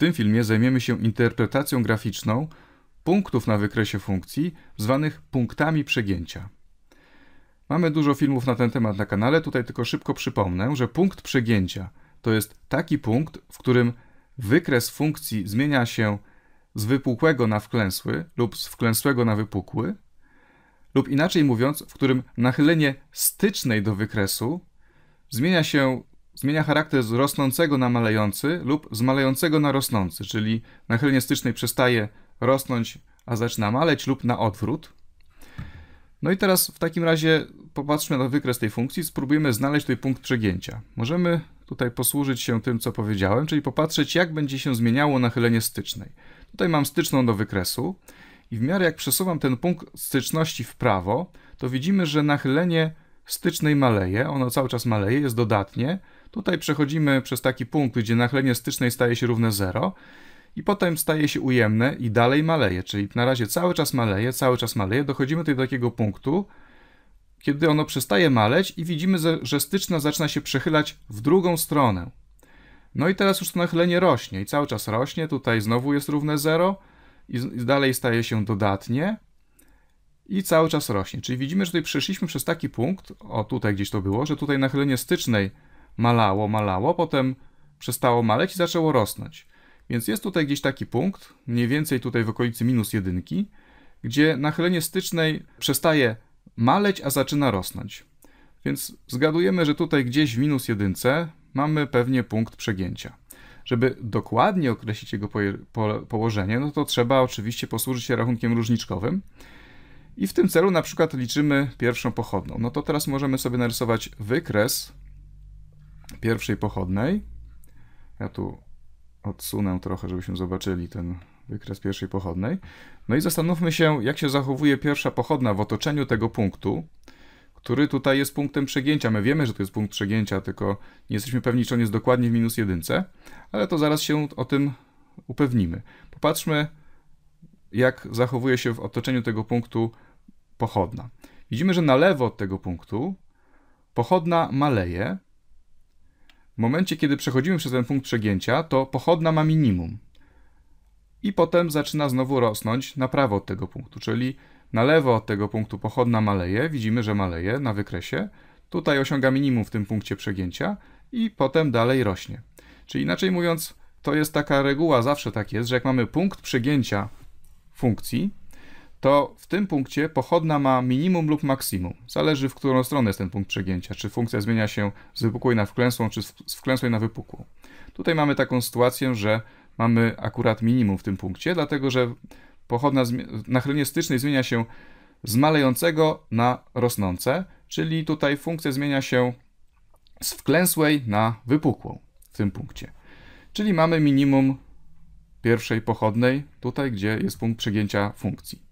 tym filmie zajmiemy się interpretacją graficzną punktów na wykresie funkcji, zwanych punktami przegięcia. Mamy dużo filmów na ten temat na kanale, tutaj tylko szybko przypomnę, że punkt przegięcia to jest taki punkt, w którym wykres funkcji zmienia się z wypukłego na wklęsły lub z wklęsłego na wypukły, lub inaczej mówiąc, w którym nachylenie stycznej do wykresu zmienia się zmienia charakter z rosnącego na malejący lub z malejącego na rosnący, czyli na stycznej przestaje rosnąć, a zaczyna maleć lub na odwrót. No i teraz w takim razie popatrzmy na wykres tej funkcji, spróbujemy znaleźć tutaj punkt przegięcia. Możemy tutaj posłużyć się tym, co powiedziałem, czyli popatrzeć, jak będzie się zmieniało nachylenie stycznej. Tutaj mam styczną do wykresu i w miarę jak przesuwam ten punkt styczności w prawo, to widzimy, że nachylenie stycznej maleje, ono cały czas maleje, jest dodatnie, Tutaj przechodzimy przez taki punkt, gdzie nachylenie stycznej staje się równe 0 i potem staje się ujemne i dalej maleje, czyli na razie cały czas maleje, cały czas maleje. Dochodzimy tutaj do takiego punktu, kiedy ono przestaje maleć i widzimy, że styczna zaczyna się przechylać w drugą stronę. No i teraz już to nachylenie rośnie i cały czas rośnie, tutaj znowu jest równe 0 i dalej staje się dodatnie i cały czas rośnie. Czyli widzimy, że tutaj przeszliśmy przez taki punkt, o tutaj gdzieś to było, że tutaj nachylenie stycznej malało, malało, potem przestało maleć i zaczęło rosnąć. Więc jest tutaj gdzieś taki punkt, mniej więcej tutaj w okolicy minus jedynki, gdzie nachylenie stycznej przestaje maleć, a zaczyna rosnąć. Więc zgadujemy, że tutaj gdzieś w minus jedynce mamy pewnie punkt przegięcia. Żeby dokładnie określić jego położenie, no to trzeba oczywiście posłużyć się rachunkiem różniczkowym. I w tym celu na przykład liczymy pierwszą pochodną. No to teraz możemy sobie narysować wykres pierwszej pochodnej. Ja tu odsunę trochę, żebyśmy zobaczyli ten wykres pierwszej pochodnej. No i zastanówmy się, jak się zachowuje pierwsza pochodna w otoczeniu tego punktu, który tutaj jest punktem przegięcia. My wiemy, że to jest punkt przegięcia, tylko nie jesteśmy pewni, czy on jest dokładnie w minus jedynce, ale to zaraz się o tym upewnimy. Popatrzmy, jak zachowuje się w otoczeniu tego punktu pochodna. Widzimy, że na lewo od tego punktu pochodna maleje, w momencie, kiedy przechodzimy przez ten punkt przegięcia, to pochodna ma minimum. I potem zaczyna znowu rosnąć na prawo od tego punktu, czyli na lewo od tego punktu pochodna maleje, widzimy, że maleje na wykresie. Tutaj osiąga minimum w tym punkcie przegięcia i potem dalej rośnie. Czyli inaczej mówiąc, to jest taka reguła, zawsze tak jest, że jak mamy punkt przegięcia funkcji, to w tym punkcie pochodna ma minimum lub maksimum. Zależy w którą stronę jest ten punkt przegięcia, czy funkcja zmienia się z wypukłej na wklęsłą, czy z wklęsłej na wypukłą. Tutaj mamy taką sytuację, że mamy akurat minimum w tym punkcie, dlatego że pochodna nachylenie stycznej zmienia się z malejącego na rosnące, czyli tutaj funkcja zmienia się z wklęsłej na wypukłą w tym punkcie. Czyli mamy minimum pierwszej pochodnej, tutaj gdzie jest punkt przegięcia funkcji.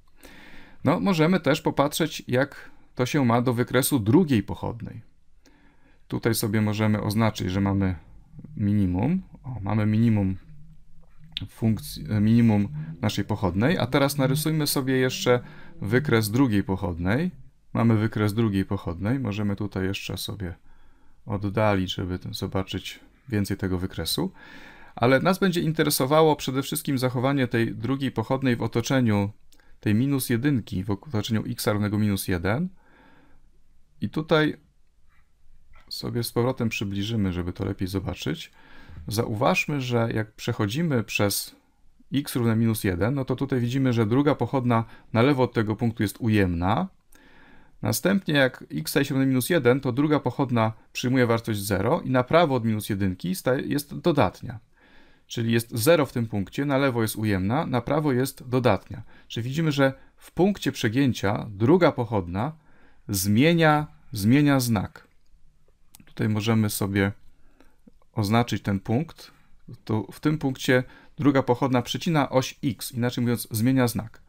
No, możemy też popatrzeć, jak to się ma do wykresu drugiej pochodnej. Tutaj sobie możemy oznaczyć, że mamy minimum. O, mamy minimum, funkcji, e, minimum naszej pochodnej, a teraz narysujmy sobie jeszcze wykres drugiej pochodnej. Mamy wykres drugiej pochodnej. Możemy tutaj jeszcze sobie oddalić, żeby zobaczyć więcej tego wykresu. Ale nas będzie interesowało przede wszystkim zachowanie tej drugiej pochodnej w otoczeniu tej minus jedynki w otoczeniu x równego minus 1. I tutaj sobie z powrotem przybliżymy, żeby to lepiej zobaczyć. Zauważmy, że jak przechodzimy przez x równe minus 1, no to tutaj widzimy, że druga pochodna na lewo od tego punktu jest ujemna. Następnie jak x staje się równe minus 1, to druga pochodna przyjmuje wartość 0 i na prawo od minus 1 jest dodatnia czyli jest 0 w tym punkcie, na lewo jest ujemna, na prawo jest dodatnia. Czyli widzimy, że w punkcie przegięcia druga pochodna zmienia, zmienia znak. Tutaj możemy sobie oznaczyć ten punkt. To w tym punkcie druga pochodna przecina oś x, inaczej mówiąc zmienia znak.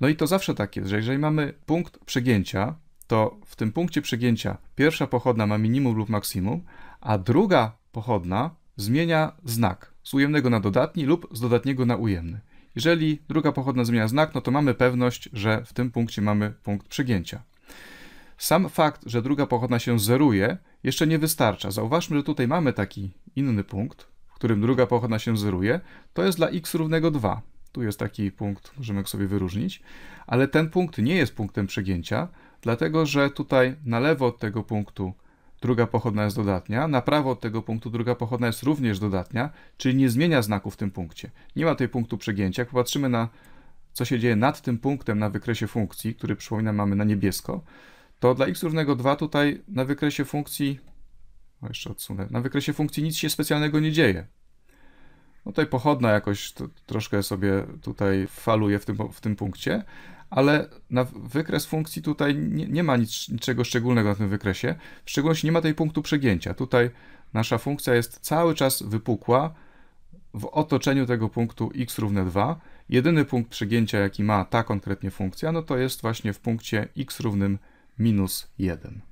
No i to zawsze tak jest, że jeżeli mamy punkt przegięcia, to w tym punkcie przegięcia pierwsza pochodna ma minimum lub maksimum, a druga pochodna zmienia znak z ujemnego na dodatni lub z dodatniego na ujemny. Jeżeli druga pochodna zmienia znak, no to mamy pewność, że w tym punkcie mamy punkt przegięcia. Sam fakt, że druga pochodna się zeruje, jeszcze nie wystarcza. Zauważmy, że tutaj mamy taki inny punkt, w którym druga pochodna się zeruje. To jest dla x równego 2. Tu jest taki punkt, możemy sobie wyróżnić. Ale ten punkt nie jest punktem przegięcia, dlatego że tutaj na lewo od tego punktu druga pochodna jest dodatnia, na prawo od tego punktu druga pochodna jest również dodatnia, czyli nie zmienia znaku w tym punkcie. Nie ma tej punktu przegięcia. Jak popatrzymy na co się dzieje nad tym punktem na wykresie funkcji, który przypominam mamy na niebiesko, to dla x równego 2 tutaj na wykresie funkcji, o jeszcze odsunę, na wykresie funkcji nic się specjalnego nie dzieje. No tutaj pochodna jakoś to, troszkę sobie tutaj faluje w tym, w tym punkcie, ale na wykres funkcji tutaj nie, nie ma nic, niczego szczególnego na tym wykresie. W szczególności nie ma tej punktu przegięcia. Tutaj nasza funkcja jest cały czas wypukła w otoczeniu tego punktu x równe 2. Jedyny punkt przegięcia, jaki ma ta konkretnie funkcja, no to jest właśnie w punkcie x równym minus 1.